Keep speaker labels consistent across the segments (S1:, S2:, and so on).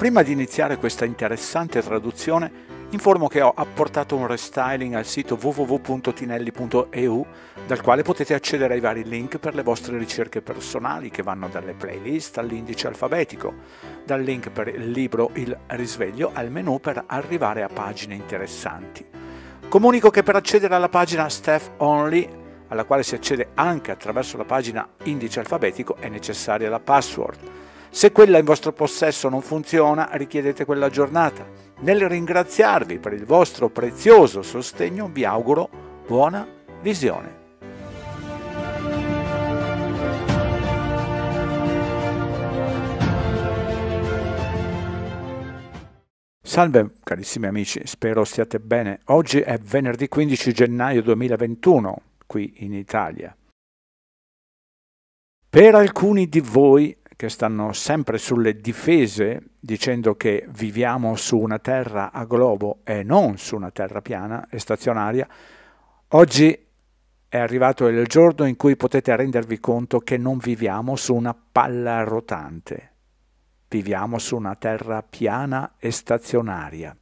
S1: Prima di iniziare questa interessante traduzione, informo che ho apportato un restyling al sito www.tinelli.eu dal quale potete accedere ai vari link per le vostre ricerche personali che vanno dalle playlist all'indice alfabetico, dal link per il libro Il risveglio al menu per arrivare a pagine interessanti. Comunico che per accedere alla pagina Staff Only, alla quale si accede anche attraverso la pagina indice alfabetico, è necessaria la password se quella in vostro possesso non funziona, richiedete quella giornata. Nel ringraziarvi per il vostro prezioso sostegno vi auguro buona visione. Salve carissimi amici, spero stiate bene. Oggi è venerdì 15 gennaio 2021 qui in Italia. Per alcuni di voi che stanno sempre sulle difese dicendo che viviamo su una terra a globo e non su una terra piana e stazionaria, oggi è arrivato il giorno in cui potete rendervi conto che non viviamo su una palla rotante, viviamo su una terra piana e stazionaria.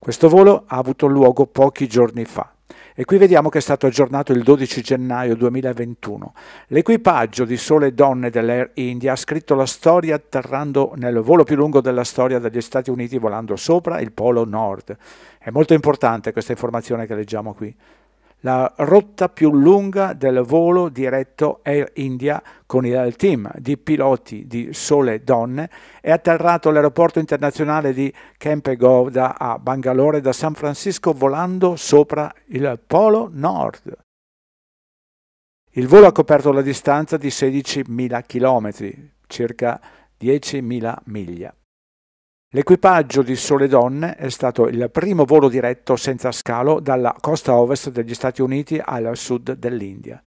S1: Questo volo ha avuto luogo pochi giorni fa. E qui vediamo che è stato aggiornato il 12 gennaio 2021. L'equipaggio di sole donne dell'Air India ha scritto la storia atterrando nel volo più lungo della storia degli Stati Uniti volando sopra il Polo Nord. È molto importante questa informazione che leggiamo qui la rotta più lunga del volo diretto Air India con il team di piloti di sole donne, è atterrato all'aeroporto internazionale di Kempe Kempegowda a Bangalore da San Francisco volando sopra il Polo Nord. Il volo ha coperto la distanza di 16.000 km, circa 10.000 miglia. L'equipaggio di Sole Donne è stato il primo volo diretto senza scalo dalla costa ovest degli Stati Uniti al sud dell'India.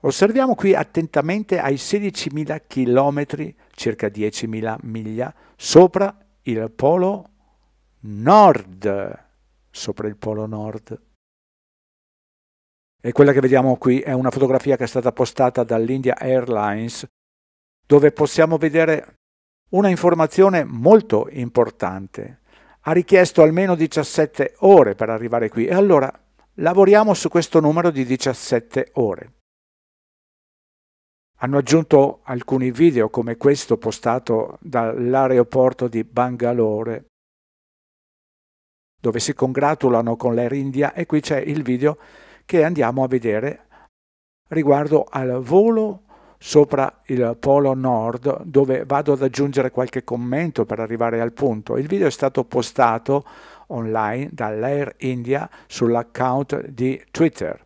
S1: Osserviamo qui attentamente ai 16.000 km, circa 10.000 miglia, sopra il polo nord, sopra il polo nord. E quella che vediamo qui è una fotografia che è stata postata dall'India Airlines, dove possiamo vedere una informazione molto importante. Ha richiesto almeno 17 ore per arrivare qui e allora lavoriamo su questo numero di 17 ore. Hanno aggiunto alcuni video come questo postato dall'aeroporto di Bangalore, dove si congratulano con l'Air India e qui c'è il video che andiamo a vedere riguardo al volo sopra il polo nord dove vado ad aggiungere qualche commento per arrivare al punto. Il video è stato postato online dall'Air India sull'account di Twitter.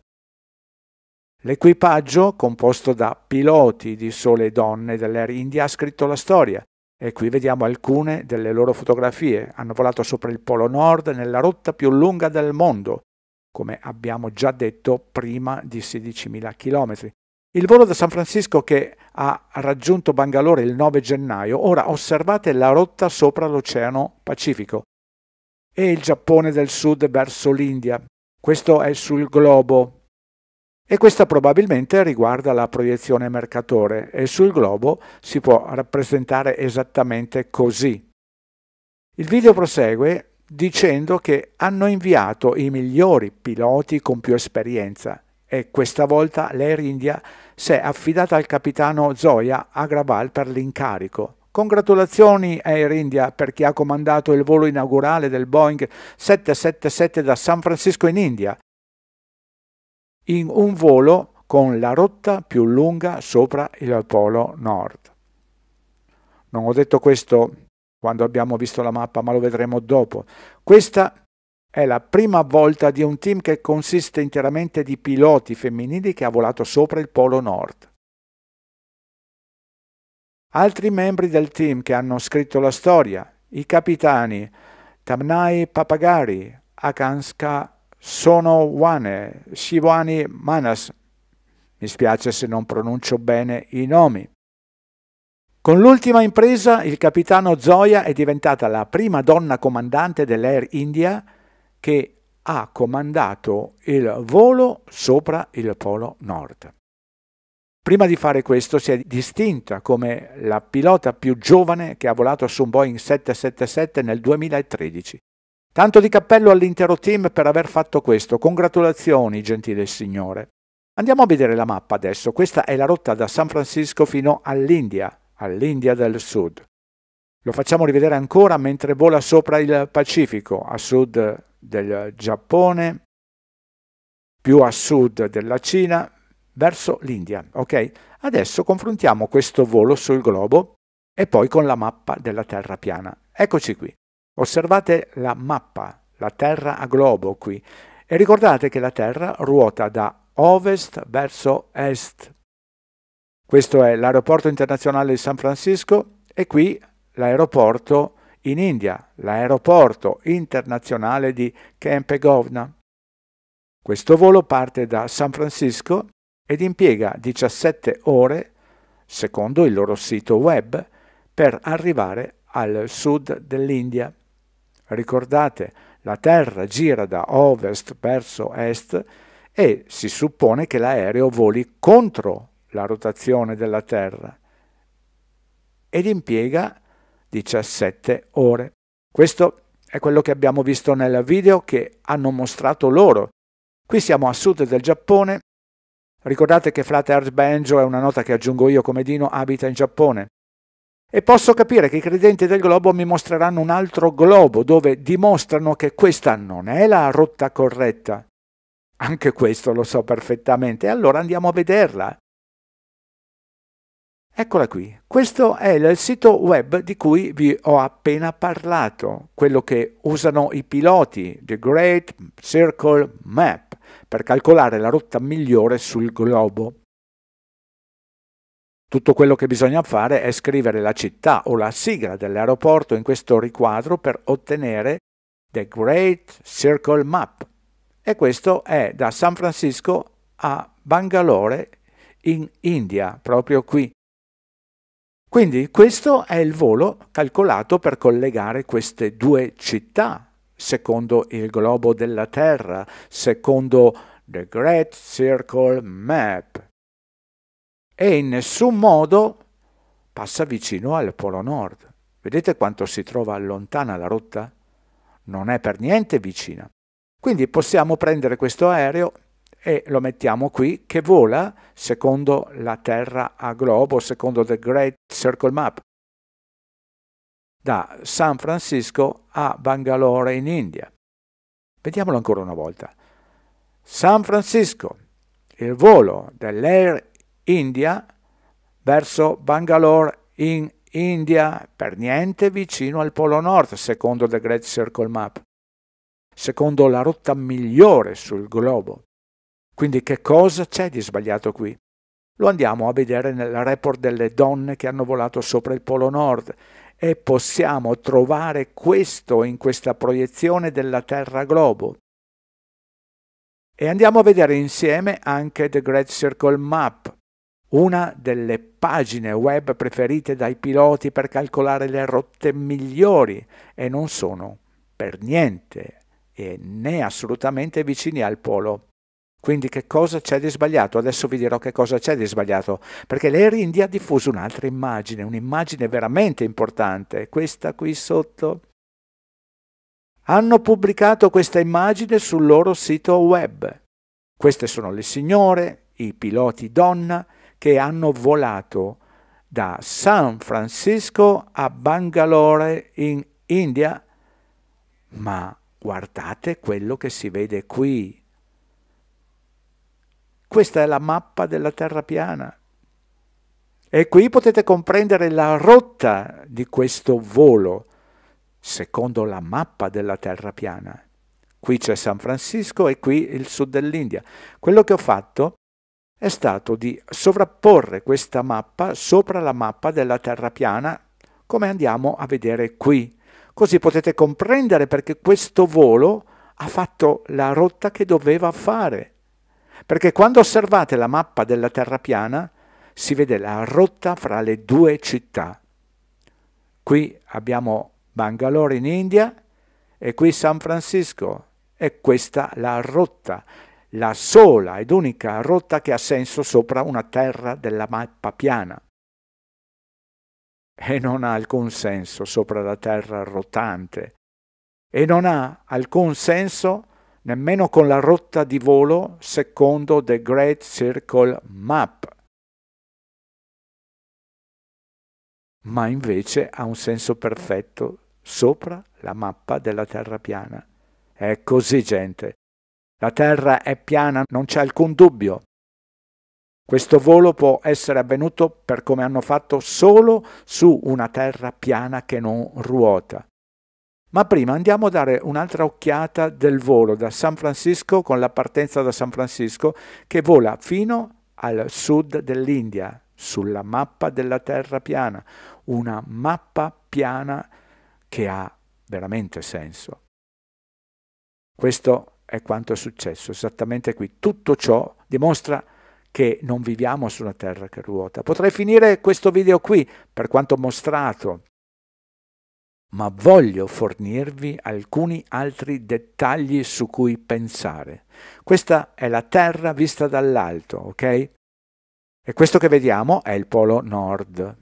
S1: L'equipaggio, composto da piloti di sole donne dell'Air India, ha scritto la storia. E qui vediamo alcune delle loro fotografie. Hanno volato sopra il Polo Nord nella rotta più lunga del mondo, come abbiamo già detto prima di 16.000 km. Il volo da San Francisco che ha raggiunto Bangalore il 9 gennaio, ora osservate la rotta sopra l'Oceano Pacifico e il Giappone del sud verso l'India. Questo è sul globo. E questa probabilmente riguarda la proiezione Mercatore e sul globo si può rappresentare esattamente così. Il video prosegue dicendo che hanno inviato i migliori piloti con più esperienza e questa volta l'Air India si è affidata al capitano Zoya Agrawal per l'incarico. Congratulazioni Air India per chi ha comandato il volo inaugurale del Boeing 777 da San Francisco in India, in un volo con la rotta più lunga sopra il Polo Nord. Non ho detto questo quando abbiamo visto la mappa, ma lo vedremo dopo. Questa è la prima volta di un team che consiste interamente di piloti femminili che ha volato sopra il Polo Nord. Altri membri del team che hanno scritto la storia, i capitani Tamnai Papagari, Akanska Sonowane, Shivani Manas, mi spiace se non pronuncio bene i nomi. Con l'ultima impresa il capitano Zoya è diventata la prima donna comandante dell'Air India che ha comandato il volo sopra il Polo Nord. Prima di fare questo si è distinta come la pilota più giovane che ha volato su un Boeing 777 nel 2013. Tanto di cappello all'intero team per aver fatto questo. Congratulazioni, gentile signore. Andiamo a vedere la mappa adesso. Questa è la rotta da San Francisco fino all'India, all'India del Sud. Lo facciamo rivedere ancora mentre vola sopra il Pacifico, a sud del Giappone, più a sud della Cina, verso l'India. Ok? Adesso confrontiamo questo volo sul globo e poi con la mappa della Terra piana. Eccoci qui. Osservate la mappa, la Terra a globo qui, e ricordate che la Terra ruota da ovest verso est. Questo è l'aeroporto internazionale di San Francisco e qui l'aeroporto in India, l'aeroporto internazionale di Kempegovna. Questo volo parte da San Francisco ed impiega 17 ore, secondo il loro sito web, per arrivare al sud dell'India. Ricordate, la Terra gira da ovest verso est e si suppone che l'aereo voli contro la rotazione della Terra ed impiega 17 ore. Questo è quello che abbiamo visto nel video che hanno mostrato loro. Qui siamo a sud del Giappone. Ricordate che Flat Earth Banjo è una nota che aggiungo io come Dino abita in Giappone. E posso capire che i credenti del globo mi mostreranno un altro globo dove dimostrano che questa non è la rotta corretta. Anche questo lo so perfettamente, allora andiamo a vederla. Eccola qui, questo è il sito web di cui vi ho appena parlato, quello che usano i piloti, The Great Circle Map, per calcolare la rotta migliore sul globo. Tutto quello che bisogna fare è scrivere la città o la sigla dell'aeroporto in questo riquadro per ottenere The Great Circle Map. E questo è da San Francisco a Bangalore in India, proprio qui. Quindi questo è il volo calcolato per collegare queste due città, secondo il globo della Terra, secondo The Great Circle Map. E in nessun modo passa vicino al Polo Nord. Vedete quanto si trova lontana la rotta? Non è per niente vicina. Quindi possiamo prendere questo aereo e lo mettiamo qui che vola secondo la Terra a globo, secondo The Great Circle Map, da San Francisco a Bangalore in India. Vediamolo ancora una volta. San Francisco, il volo dell'Air India verso Bangalore in India, per niente vicino al Polo Nord, secondo The Great Circle Map, secondo la rotta migliore sul globo. Quindi che cosa c'è di sbagliato qui? Lo andiamo a vedere nel report delle donne che hanno volato sopra il Polo Nord e possiamo trovare questo in questa proiezione della Terra globo. E andiamo a vedere insieme anche The Great Circle Map, una delle pagine web preferite dai piloti per calcolare le rotte migliori e non sono per niente e né assolutamente vicini al polo. Quindi che cosa c'è di sbagliato? Adesso vi dirò che cosa c'è di sbagliato, perché l'Air India ha diffuso un'altra immagine, un'immagine veramente importante, questa qui sotto. Hanno pubblicato questa immagine sul loro sito web. Queste sono le signore, i piloti donna, che hanno volato da San Francisco a Bangalore in India, ma guardate quello che si vede qui questa è la mappa della terra piana. E qui potete comprendere la rotta di questo volo secondo la mappa della terra piana. Qui c'è San Francisco e qui il sud dell'India. Quello che ho fatto è stato di sovrapporre questa mappa sopra la mappa della terra piana, come andiamo a vedere qui. Così potete comprendere perché questo volo ha fatto la rotta che doveva fare. Perché quando osservate la mappa della terra piana si vede la rotta fra le due città. Qui abbiamo Bangalore in India e qui San Francisco. E questa la rotta, la sola ed unica rotta che ha senso sopra una terra della mappa piana. E non ha alcun senso sopra la terra rotante. E non ha alcun senso nemmeno con la rotta di volo secondo The Great Circle Map. Ma invece ha un senso perfetto sopra la mappa della Terra piana. È così, gente. La Terra è piana, non c'è alcun dubbio. Questo volo può essere avvenuto per come hanno fatto solo su una terra piana che non ruota. Ma prima andiamo a dare un'altra occhiata del volo da San Francisco con la partenza da San Francisco che vola fino al sud dell'India sulla mappa della terra piana, una mappa piana che ha veramente senso. Questo è quanto è successo esattamente qui. Tutto ciò dimostra che non viviamo su una terra che ruota. Potrei finire questo video qui, per quanto mostrato, ma voglio fornirvi alcuni altri dettagli su cui pensare. Questa è la Terra vista dall'alto, ok? E questo che vediamo è il polo nord.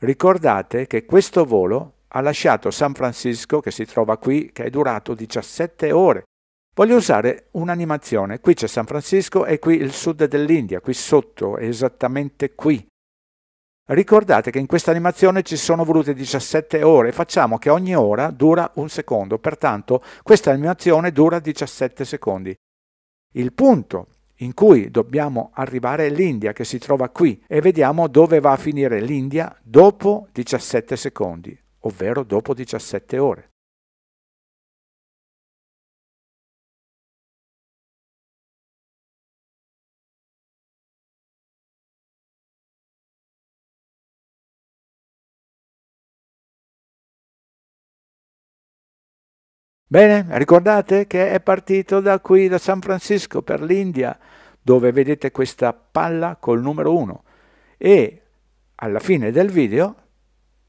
S1: Ricordate che questo volo ha lasciato San Francisco, che si trova qui, che è durato 17 ore. Voglio usare un'animazione. Qui c'è San Francisco e qui il sud dell'India, qui sotto, esattamente qui. Ricordate che in questa animazione ci sono volute 17 ore, facciamo che ogni ora dura un secondo, pertanto questa animazione dura 17 secondi. Il punto in cui dobbiamo arrivare è l'India che si trova qui e vediamo dove va a finire l'India dopo 17 secondi, ovvero dopo 17 ore. Bene, ricordate che è partito da qui, da San Francisco, per l'India, dove vedete questa palla col numero 1. E alla fine del video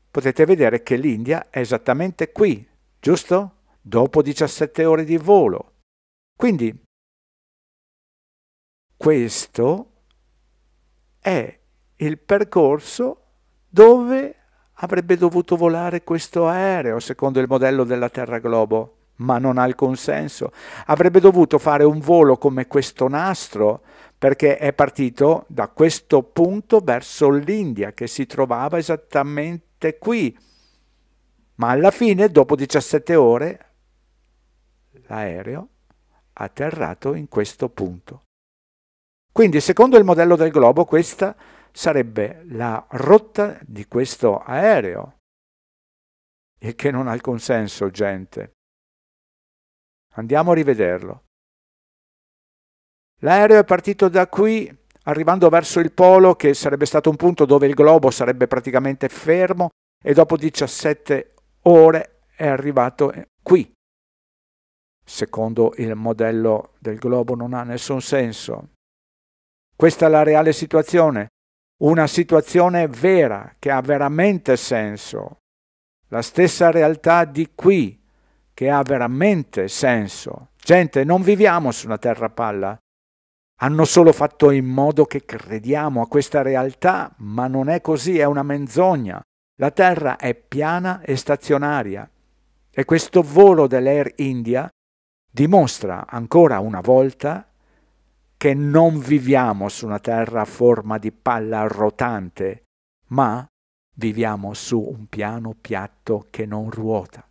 S1: potete vedere che l'India è esattamente qui, giusto? Dopo 17 ore di volo. Quindi questo è il percorso dove avrebbe dovuto volare questo aereo secondo il modello della Terra Globo ma non ha il consenso. Avrebbe dovuto fare un volo come questo nastro perché è partito da questo punto verso l'India che si trovava esattamente qui. Ma alla fine, dopo 17 ore, l'aereo ha atterrato in questo punto. Quindi, secondo il modello del globo, questa sarebbe la rotta di questo aereo. E che non ha il consenso, gente. Andiamo a rivederlo. L'aereo è partito da qui, arrivando verso il polo, che sarebbe stato un punto dove il globo sarebbe praticamente fermo, e dopo 17 ore è arrivato eh, qui. Secondo il modello del globo non ha nessun senso. Questa è la reale situazione, una situazione vera che ha veramente senso. La stessa realtà di qui, che ha veramente senso. Gente, non viviamo su una terra palla. Hanno solo fatto in modo che crediamo a questa realtà, ma non è così, è una menzogna. La Terra è piana e stazionaria. E questo volo dell'Air India dimostra ancora una volta che non viviamo su una Terra a forma di palla rotante, ma viviamo su un piano piatto che non ruota.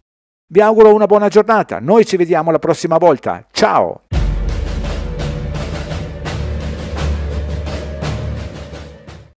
S1: Vi auguro una buona giornata, noi ci vediamo la prossima volta, ciao!